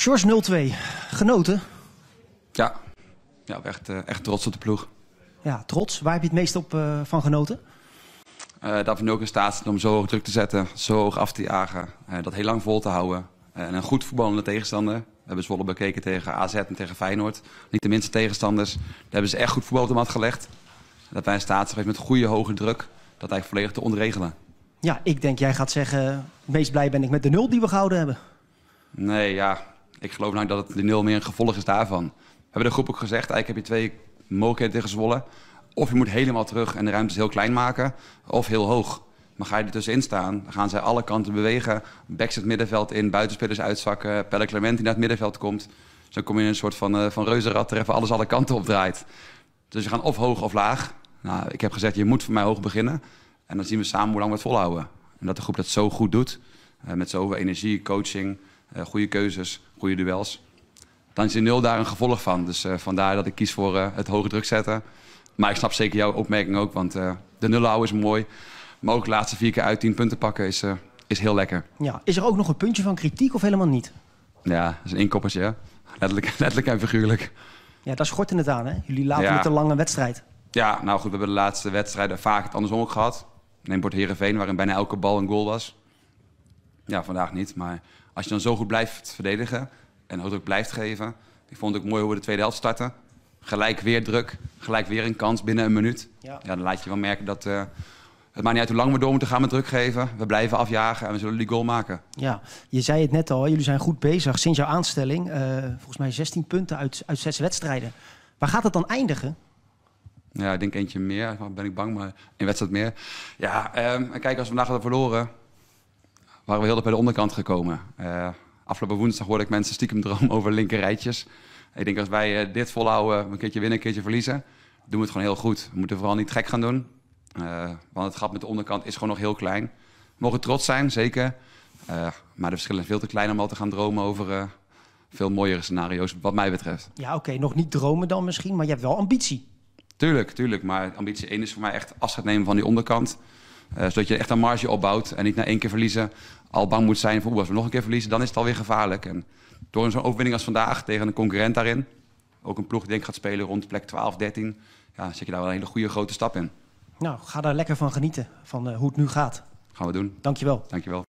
George 02, genoten? Ja, ja echt, eh, echt trots op de ploeg. Ja, trots. Waar heb je het meest op eh, van genoten? Uh, dat we ook in staat zijn om zo hoog druk te zetten, zo hoog af te jagen. dat heel lang vol te houden. en een goed voetballende tegenstander. We hebben Zwolle bekeken tegen AZ en tegen Feyenoord. Niet de minste tegenstanders. Daar hebben ze echt goed voetbal op de mat gelegd. Dat wij in staat zijn met goede hoge druk dat eigenlijk volledig te ontregelen. Ja, ik denk jij gaat zeggen, meest blij ben ik met de nul die we gehouden hebben. Nee, ja, ik geloof nou dat het de nul meer een gevolg is daarvan. We hebben de groep ook gezegd, eigenlijk heb je twee mogelijkheden tegen Of je moet helemaal terug en de ruimtes heel klein maken, of heel hoog. Maar ga je er tussenin staan, dan gaan zij alle kanten bewegen. Backs het middenveld in, buitenspelers uitzakken. Pelle Clement die naar het middenveld komt. Dus dan kom je in een soort van, eh, van reuzenrad terecht alles alle kanten op draait. Dus je gaat of hoog of laag. Nou, ik heb gezegd, je moet voor mij hoog beginnen. En dan zien we samen hoe lang we het volhouden. En dat de groep dat zo goed doet, eh, met zoveel energie, coaching... Eh, goede keuzes, goede duels. Dan is de nul daar een gevolg van. Dus eh, vandaar dat ik kies voor eh, het hoge druk zetten. Maar ik snap zeker jouw opmerking ook, want de nul houden is mooi. Maar ook de laatste vier keer uit tien punten pakken is, is heel lekker. Ja. Is er ook nog een puntje van kritiek of helemaal niet? Ja, dat is een inkoppertje. Letterlijk, letterlijk en figuurlijk. Ja, daar schort het aan, hè? Jullie laten ja. een lange wedstrijd. Ja, nou goed, we hebben de laatste wedstrijden vaak het andersom ook gehad. Neem Bord Herenveen, waarin bijna elke bal een goal was ja, vandaag niet. Maar als je dan zo goed blijft verdedigen en ook blijft geven. Ik vond het ook mooi hoe we de tweede helft starten. Gelijk weer druk, gelijk weer een kans binnen een minuut. Ja, dan laat je wel merken dat... Uh, het maakt niet uit hoe lang we door moeten gaan met druk geven. We blijven afjagen en we zullen die goal maken. Ja, je zei het net al, jullie zijn goed bezig sinds jouw aanstelling. Eh, volgens mij 16 punten uit, uit 6 wedstrijden. Waar gaat het dan eindigen? Ja, ik denk eentje meer. Ben ik bang, maar een wedstrijd meer. Ja, ehm, kijk, als we vandaag hadden verloren, waren we heel erg bij de onderkant gekomen. Uh, afgelopen woensdag hoorde ik mensen stiekem dromen over linkerrijtjes. Ik denk als wij eh, dit volhouden, een keertje winnen, een keertje verliezen, doen we het gewoon heel goed. We moeten vooral niet gek gaan doen. Eh, want het gat met de onderkant is gewoon nog heel klein. We mogen trots zijn, zeker. maar de verschillen zijn veel te klein om al te gaan dromen over veel mooiere scenario's, wat mij betreft. Ja, oké, nog niet dromen dan misschien, maar je hebt wel ambitie. Tuurlijk, tuurlijk. Maar ambitie één is voor mij echt afscheid nemen van die onderkant. Eh, zodat je echt een marge opbouwt en niet na één keer verliezen al bang moet zijn voor als we nog een keer verliezen, dan is het alweer gevaarlijk. En door zo'n overwinning als vandaag tegen een concurrent daarin, ook een ploeg die denk gaat spelen rond plek 12, 13, ja, zet je daar wel een hele goede grote stap in. Nou, ga daar lekker van genieten, van eh, hoe het nu gaat. Gaan we doen. Dankjewel. Dankjewel.